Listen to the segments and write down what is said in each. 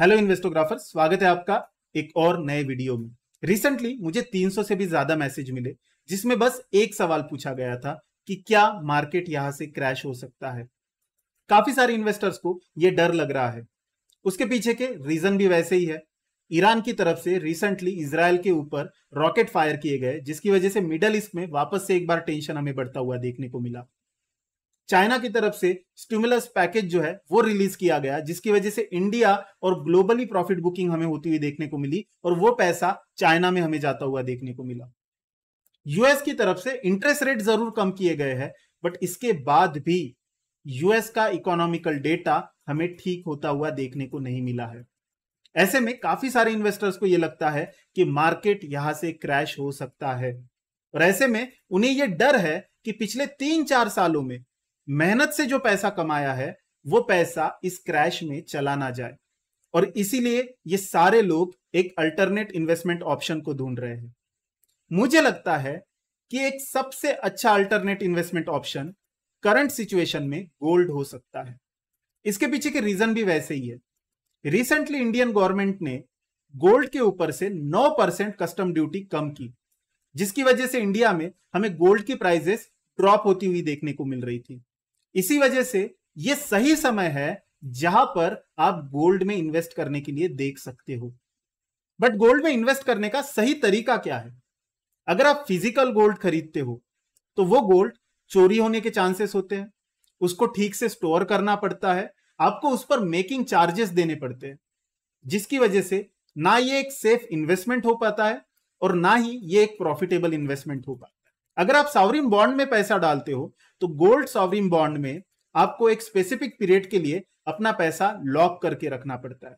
hello इन्वेस्टोग्राफर स्वागत है आपका एक और नए वीडियो में रिसेंटली मुझे 300 से भी ज्यादा मैसेज मिले जिसमें बस एक सवाल पूछा गया था कि क्या मार्केट यहां से क्रैश हो सकता है काफी सारे इन्वेस्टर्स को यह डर लग रहा है उसके पीछे के रीजन भी वैसे ही है ईरान की तरफ से रिसेंटली इसराइल के ऊपर रॉकेट फायर किए गए जिसकी वजह से मिडल ईस्ट में वापस से एक बार टेंशन हमें बढ़ता हुआ देखने को मिला चाइना की तरफ से स्टिमुलस पैकेज जो है वो रिलीज किया गया जिसकी वजह से इंडिया और ग्लोबली प्रॉफिट बुकिंग हमें होती हुई देखने को मिली और वो पैसा चाइना में हमें जाता हुआ देखने को मिला यूएस की तरफ से इंटरेस्ट रेट जरूर कम किए गए हैं बट इसके बाद भी यूएस का इकोनॉमिकल डेटा हमें ठीक होता हुआ देखने को नहीं मिला है ऐसे में काफी सारे इन्वेस्टर्स को यह लगता है कि मार्केट यहां से क्रैश हो सकता है और ऐसे में उन्हें यह डर है कि पिछले तीन चार सालों में मेहनत से जो पैसा कमाया है वो पैसा इस क्रैश में चला ना जाए और इसीलिए ये सारे लोग एक अल्टरनेट इन्वेस्टमेंट ऑप्शन को ढूंढ रहे हैं मुझे लगता है कि एक सबसे अच्छा alternate investment option current situation में गोल्ड हो सकता है इसके पीछे के रीजन भी वैसे ही है रिसेंटली इंडियन गवर्नमेंट ने गोल्ड के ऊपर से 9 परसेंट कस्टम ड्यूटी कम की जिसकी वजह से इंडिया में हमें गोल्ड की प्राइजेस ड्रॉप होती हुई देखने को मिल रही थी इसी वजह से ये सही समय है जहां पर आप गोल्ड में इन्वेस्ट करने के लिए देख सकते हो बट गोल्ड में इन्वेस्ट करने का सही तरीका क्या है अगर आप फिजिकल गोल्ड खरीदते हो तो वो गोल्ड चोरी होने के चांसेस होते हैं उसको ठीक से स्टोर करना पड़ता है आपको उस पर मेकिंग चार्जेस देने पड़ते हैं जिसकी वजह से ना ये एक सेफ इन्वेस्टमेंट हो पाता है और ना ही ये एक प्रॉफिटेबल इन्वेस्टमेंट हो पाता अगर आप सॉवरिन बॉन्ड में पैसा डालते हो तो गोल्ड सॉवरिन बॉन्ड में आपको एक स्पेसिफिक पीरियड के लिए अपना पैसा लॉक करके रखना पड़ता है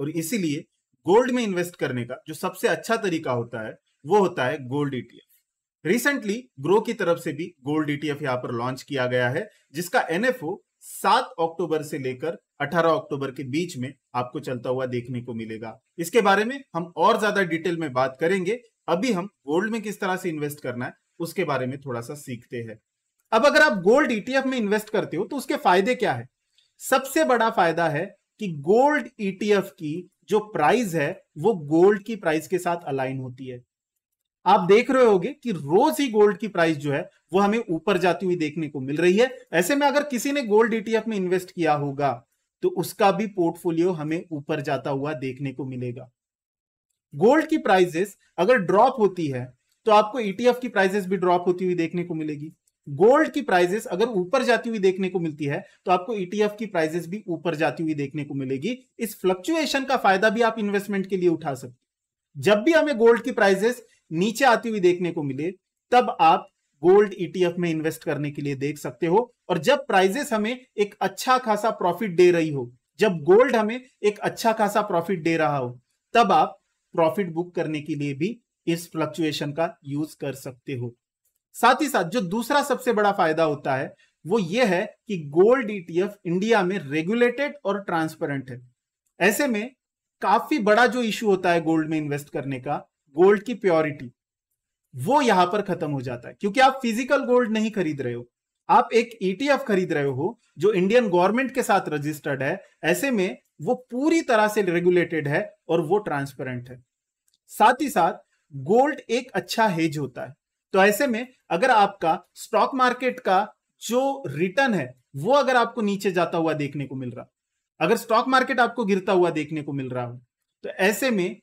और इसीलिए गोल्ड में इन्वेस्ट करने का जो सबसे अच्छा तरीका होता है वो होता है गोल्ड ईटीएफ रिसेंटली ग्रो की तरफ से भी गोल्ड ईटीएफ यहां पर लॉन्च किया गया है जिसका एनएफओ 7 अक्टूबर से लेकर 18 अक्टूबर के बीच में आपको चलता हुआ देखने को मिलेगा इसके बारे में हम और ज्यादा डिटेल में बात करेंगे अभी हम गोल्ड में किस तरह से इन्वेस्ट करना है उसके बारे में थोड़ा सा सीखते हैं अब अगर आप गोल्ड ईटीएफ e में इन्वेस्ट करते हो तो उसके फायदे क्या है सबसे बड़ा फायदा है कि गोल्ड ईटीएफ e की जो प्राइस है वो गोल्ड की प्राइस के साथ अलाइन होती है आप देख रहे होगे कि रोज ही गोल्ड की प्राइस जो है वो हमें ऊपर जाती हुई देखने को मिल रही है ऐसे में अगर किसी ने गोल्ड ईटीएफ e में इन्वेस्ट किया होगा तो उसका भी पोर्टफोलियो हमें ऊपर जाता हुआ देखने को मिलेगा गोल्ड की प्राइजेस अगर ड्रॉप होती है तो आपको ईटीएफ e की प्राइजेस भी ड्रॉप होती हुई देखने को मिलेगी गोल्ड की प्राइजेस अगर ऊपर जाती हुई देखने को मिलती है तो आपको ईटीएफ e की प्राइजेस भी ऊपर जाती हुई देखने को मिलेगी इस फ्लक्चुएशन का फायदा भी आप इन्वेस्टमेंट के लिए उठा सकते जब भी हमें गोल्ड की प्राइजेस नीचे आती हुई देखने को मिले तब आप गोल्ड ईटीएफ e में इन्वेस्ट करने के लिए देख सकते हो और जब प्राइजेस हमें एक अच्छा खासा प्रॉफिट दे रही हो जब गोल्ड हमें एक अच्छा खासा प्रॉफिट दे रहा हो तब आप प्रॉफिट बुक करने के लिए भी इस फ्लक्चुएशन का यूज कर सकते हो साथ ही साथ जो दूसरा सबसे बड़ा फायदा होता है वो ये है कि गोल्ड ईटीएफ इंडिया में रेगुलेटेड और ट्रांसपेरेंट है ऐसे में काफी बड़ा जो इश्यू होता है गोल्ड में इन्वेस्ट करने का गोल्ड की प्योरिटी वो यहां पर खत्म हो जाता है क्योंकि आप फिजिकल गोल्ड नहीं खरीद रहे हो आप एक ईटीएफ e खरीद रहे हो जो इंडियन गवर्नमेंट के साथ रजिस्टर्ड है ऐसे में वो पूरी तरह से रेगुलेटेड है और वो ट्रांसपेरेंट है साथ ही साथ गोल्ड एक अच्छा हेज होता है तो ऐसे में अगर आपका स्टॉक मार्केट का जो रिटर्न है वो अगर आपको नीचे जाता हुआ देखने को मिल रहा अगर स्टॉक मार्केट आपको गिरता हुआ देखने को मिल रहा हो तो ऐसे में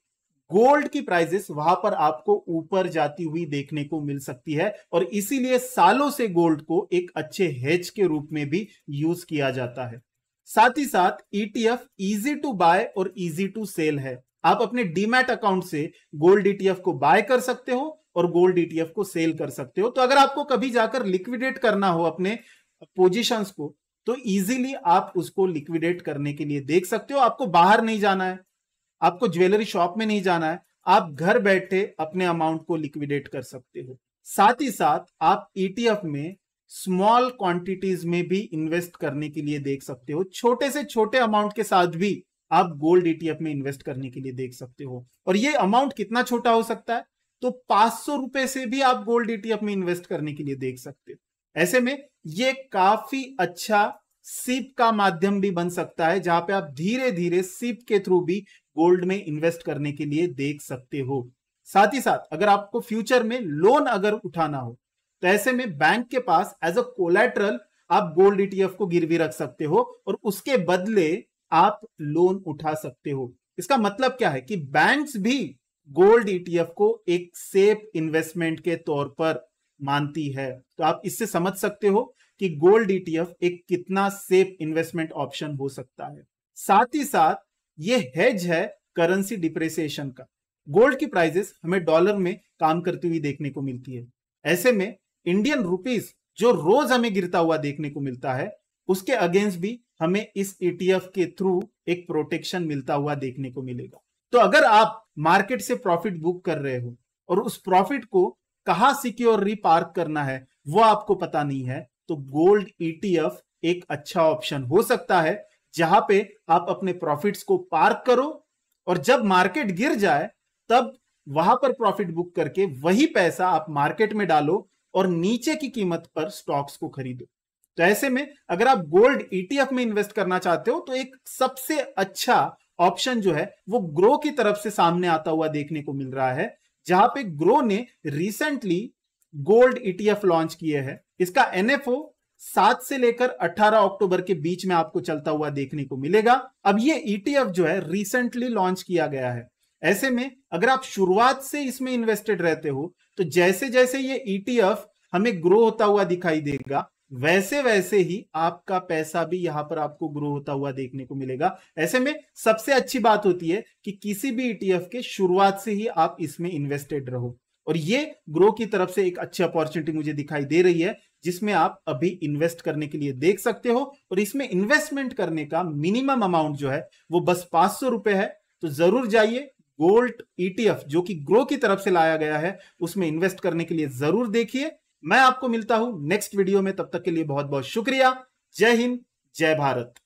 गोल्ड की प्राइजेस वहां पर आपको ऊपर जाती हुई देखने को मिल सकती है और इसीलिए सालों से गोल्ड को एक अच्छे हेज के रूप में भी यूज किया जाता है साथ ही साथ ईटीएफ इजी टू बाय और इजी टू सेल है आप अपने डीमैट अकाउंट से गोल्ड ईटीएफ को बाय कर सकते हो और गोल्ड ईटीएफ को सेल कर सकते हो तो अगर आपको कभी जाकर लिक्विडेट करना हो अपने पोजिशन को तो इजीली आप उसको लिक्विडेट करने के लिए देख सकते हो आपको बाहर नहीं जाना है आपको ज्वेलरी शॉप में नहीं जाना है आप घर बैठे अपने अमाउंट को लिक्विडेट कर सकते हो साथ ही साथ आप ईटीएफ में स्मॉल क्वांटिटीज में भी इन्वेस्ट करने के लिए देख सकते हो छोटे से छोटे अमाउंट के साथ भी आप गोल्ड एटीएफ e में इन्वेस्ट करने के लिए देख सकते हो और ये अमाउंट कितना छोटा हो सकता है तो पांच सौ रुपए से भी आप गोल्ड एटीएफ e में इन्वेस्ट करने के लिए देख सकते हो ऐसे में ये काफी अच्छा सिप का माध्यम भी बन सकता है जहां पे आप धीरे धीरे सिप के थ्रू भी गोल्ड में इन्वेस्ट करने के लिए देख सकते हो साथ ही साथ अगर आपको फ्यूचर में लोन अगर उठाना हो तो ऐसे में बैंक के पास एज अ कोलेट्रल आप गोल्ड ईटीएफ e को गिरवी रख सकते हो और उसके बदले आप लोन उठा सकते हो इसका मतलब क्या है कि बैंक्स भी गोल्ड ईटीएफ e को एक सेफ इन्वेस्टमेंट के तौर पर मानती है तो आप इससे समझ सकते हो कि गोल्ड ईटीएफ e एक कितना सेफ इन्वेस्टमेंट ऑप्शन हो सकता है साथ ही साथ ये हेज है करेंसी डिप्रेसिएशन का गोल्ड की प्राइजेस हमें डॉलर में काम करती हुई देखने को मिलती है ऐसे में इंडियन रुपीज जो रोज हमें गिरता हुआ देखने को मिलता है उसके अगेंस्ट भी हमें इस ईटीएफ e के थ्रू एक प्रोटेक्शन मिलता हुआ देखने को मिलेगा तो अगर आप मार्केट से प्रॉफिट बुक कर रहे हो और उस प्रॉफिट को कहा सिक्योर पार्क करना है वह आपको पता नहीं है तो गोल्ड ईटीएफ e एक अच्छा ऑप्शन हो सकता है जहां पे आप अपने प्रॉफिट्स को पार्क करो और जब मार्केट गिर जाए तब वहां पर प्रॉफिट बुक करके वही पैसा आप मार्केट में डालो और नीचे की कीमत पर स्टॉक्स को खरीदो तो ऐसे में अगर आप गोल्ड ईटीएफ e में इन्वेस्ट करना चाहते हो तो एक सबसे अच्छा ऑप्शन जो है वो ग्रो की तरफ से सामने आता हुआ देखने को मिल रहा है जहां पे ग्रो ने रिसेंटली गोल्ड ईटीएफ लॉन्च किए हैं इसका एनएफओ सात से लेकर 18 अक्टूबर के बीच में आपको चलता हुआ देखने को मिलेगा अब ये ईटीएफ e जो है रिसेंटली लॉन्च किया गया है ऐसे में अगर आप शुरुआत से इसमें इन्वेस्टेड रहते हो तो जैसे जैसे ये ईटीएफ e हमें ग्रो होता हुआ दिखाई देगा वैसे वैसे ही आपका पैसा भी यहां पर आपको ग्रो होता हुआ देखने को मिलेगा ऐसे में सबसे अच्छी बात होती है कि किसी भी ईटीएफ e के शुरुआत से ही आप इसमें इन्वेस्टेड रहो और ये ग्रो की तरफ से एक अच्छी अपॉर्चुनिटी मुझे दिखाई दे रही है जिसमें आप अभी इन्वेस्ट करने के लिए देख सकते हो और इसमें इन्वेस्टमेंट करने का मिनिमम अमाउंट जो है वो बस पांच सौ रुपए है तो जरूर जाइए गोल्ड ईटीएफ e जो कि ग्रो की तरफ से लाया गया है उसमें इन्वेस्ट करने के लिए जरूर देखिए मैं आपको मिलता हूं नेक्स्ट वीडियो में तब तक के लिए बहुत बहुत शुक्रिया जय हिंद जय भारत